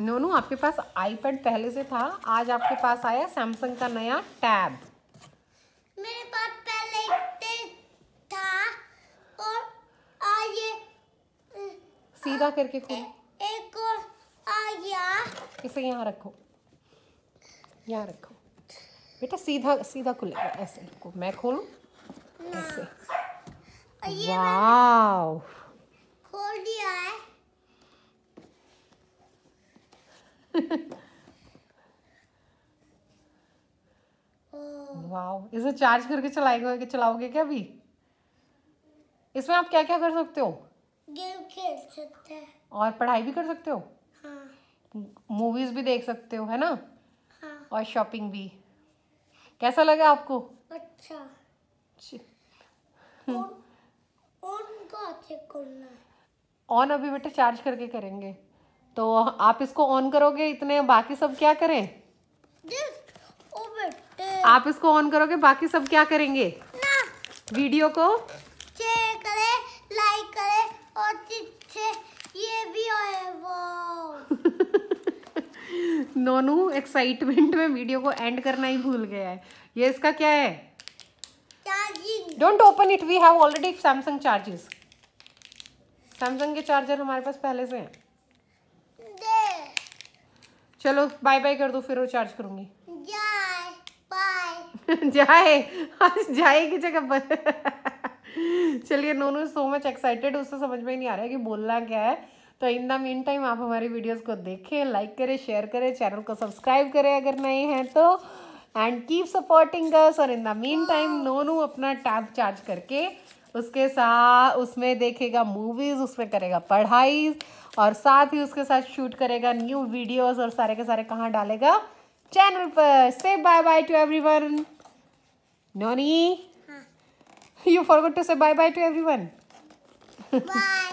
नोनू आपके पास आईपैड पहले से था आज आपके पास आया सैमसंग का नया टैब मेरे पास पहले था और सीधा करके खोल एक और आ गया इसे यहाँ रखो यहाँ रखो बेटा सीधा सीधा खुलेगा ऐसे को मैं खोलू ऐसे वाह वाओ इसे चार्ज करके चलाएगा कि चलाओगे क्या अभी इसमें आप क्या क्या कर सकते हो गेम खेल सकते हैं और पढ़ाई भी कर सकते हो हाँ। मूवीज भी देख सकते हो है ना हाँ। और शॉपिंग भी कैसा लगा आपको अच्छा ऑन ऑन अभी बेटा चार्ज करके करेंगे तो आप इसको ऑन करोगे इतने बाकी सब क्या करें आप इसको ऑन करोगे बाकी सब क्या करेंगे ना। वीडियो को शेयर करें लाइक करें और ये भी है वो नोनू एक्साइटमेंट में वीडियो को एंड करना ही भूल गया है ये इसका क्या है don't open it we have already Samsung charges Samsung के चार्जर हमारे पास पहले से हैं चलो बाय बाय कर दो फिर वो चार्ज करूंगी जाए आज जाए की जगह चलिए नोनू सो मच एक्साइटेड उससे समझ में ही नहीं आ रहा है कि बोलना क्या है तो इन द मीन टाइम आप हमारी वीडियोस को देखें लाइक करें शेयर करें चैनल को सब्सक्राइब करें अगर नए हैं तो एंड कीप सपोर्टिंग अस और in the meantime Nonu अपना टैब चार्ज करके उसके साथ उसमें देखेगा मूवीज़ उसमें करेगा पढ़ाई और साथ ही उसके साथ शूट करेगा न्यू वीडियोस और सारे के सारे कहाँ डालेगा चैनल पर say bye bye to everyone Noni you forget to say bye bye to everyone bye